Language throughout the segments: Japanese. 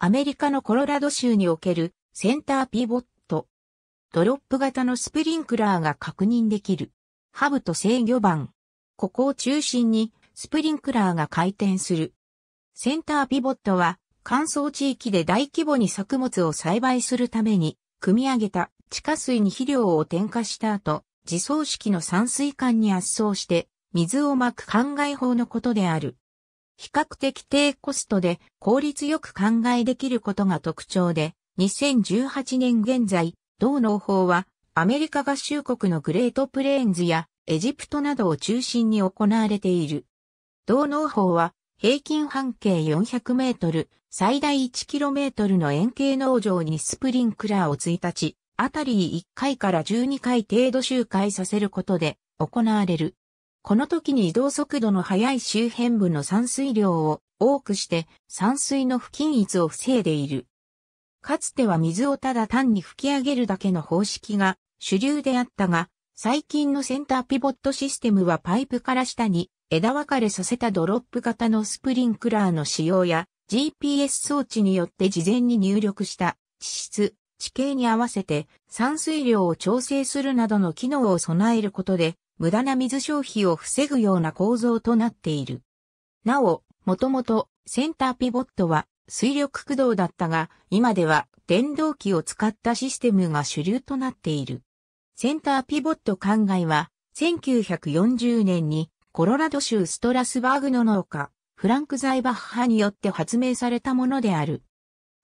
アメリカのコロラド州におけるセンターピボット。ドロップ型のスプリンクラーが確認できる。ハブと制御盤。ここを中心にスプリンクラーが回転する。センターピボットは乾燥地域で大規模に作物を栽培するために、組み上げた地下水に肥料を添加した後、自走式の散水管に圧送して、水をまく灌漑法のことである。比較的低コストで効率よく考えできることが特徴で、2018年現在、同農法はアメリカ合衆国のグレートプレーンズやエジプトなどを中心に行われている。同農法は平均半径400メートル、最大1キロメートルの円形農場にスプリンクラーを1日、あたり1回から12回程度周回させることで行われる。この時に移動速度の速い周辺部の散水量を多くして散水の不均一を防いでいる。かつては水をただ単に吹き上げるだけの方式が主流であったが、最近のセンターピボットシステムはパイプから下に枝分かれさせたドロップ型のスプリンクラーの使用や GPS 装置によって事前に入力した地質、地形に合わせて散水量を調整するなどの機能を備えることで無駄な水消費を防ぐような構造となっている。なお、もともとセンターピボットは水力駆動だったが、今では電動機を使ったシステムが主流となっている。センターピボット灌漑は、1940年にコロラド州ストラスバーグの農家、フランク・ザイバッハによって発明されたものである。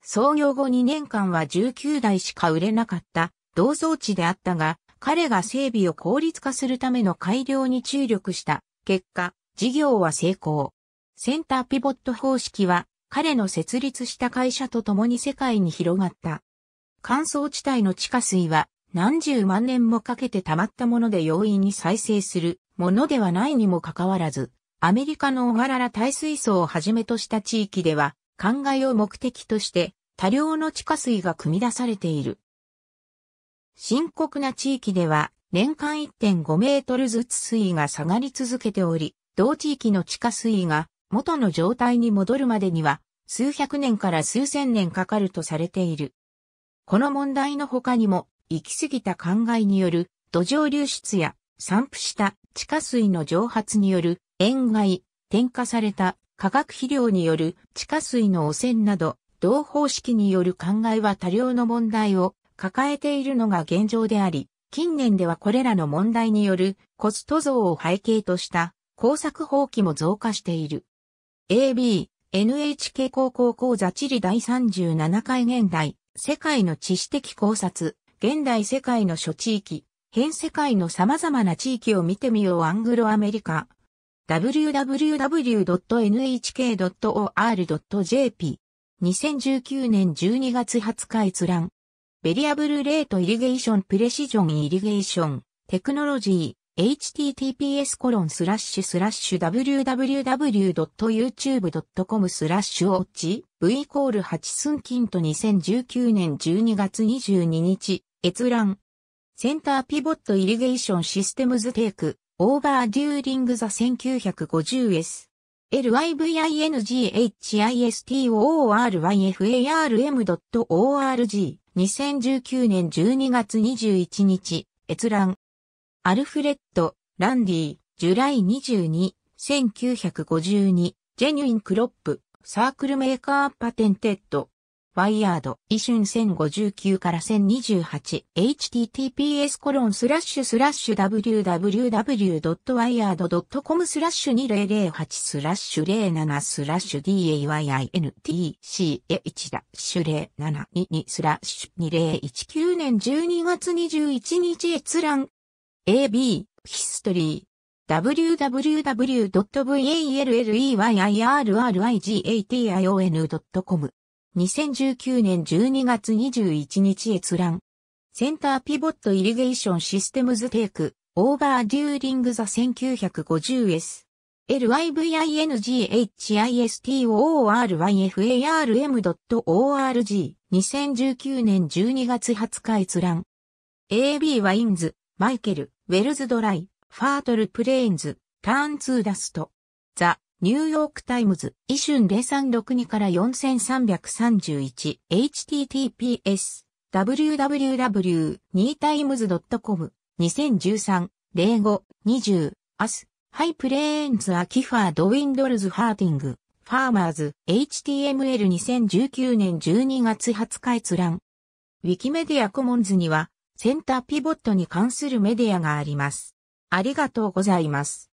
創業後2年間は19台しか売れなかった同装置であったが、彼が整備を効率化するための改良に注力した結果、事業は成功。センターピボット方式は彼の設立した会社と共に世界に広がった。乾燥地帯の地下水は何十万年もかけて溜まったもので容易に再生するものではないにもかかわらず、アメリカの小柄な耐水層をはじめとした地域では、灌漑を目的として多量の地下水が汲み出されている。深刻な地域では年間1.5メートルずつ水位が下がり続けており、同地域の地下水位が元の状態に戻るまでには数百年から数千年かかるとされている。この問題の他にも行き過ぎた灌漑による土壌流出や散布した地下水の蒸発による塩害、添加された化学肥料による地下水の汚染など同方式による灌漑は多量の問題を抱えているのが現状であり、近年ではこれらの問題によるコスト増を背景とした工作放棄も増加している。AB、NHK 高校講座地理第37回現代、世界の知識的考察、現代世界の諸地域、変世界の様々な地域を見てみようアングロアメリカ。www.nhk.or.jp2019 年12月20日閲覧ベリアブルレートイリゲーションプレシジョンイリゲーションテクノロジー https コロンスラッシュスラッシュ www.youtube.com スラッシュオッチ v イコール8寸金と2019年12月22日閲覧センターピボットイリゲーションシステムズテイクオーバーデューリングザ 1950S lyvinghistororyfarm.org 2019年12月21日、閲覧。アルフレッド、ランディ、ジュライ22、1952、ジェニュインクロップ、サークルメーカーパテンテッド、ワイヤード、イシュン1059から 1028https コロンスラッシュスラッシュ www.wired.com スラッシュ2008スラッシュ07スラッシュ dayintch ダッシュ072スラッシュ2019年12月21日閲覧 AB ヒストリー w w w v a l l e y i r r i g a t i o n c o m 2019年12月21日閲覧。センターピボットイリゲーションシステムズテイク、オーバーデューリングザ 1950S。livinghistororyfarm.org 2019年12月20日閲覧。AB ワインズ、マイケル、ウェルズドライ、ファートルプレーンズ、ターンツーダスト。ザ、ニューヨークタイムズ、イシュン0362から 4331https www.2times.com 2013-05-20アス、ハイプレーンズアキファードウィンドルズハーティング、ファーマーズ、HTML2019 年12月20日閲覧。ウィキメディアコモンズには、センターピボットに関するメディアがあります。ありがとうございます。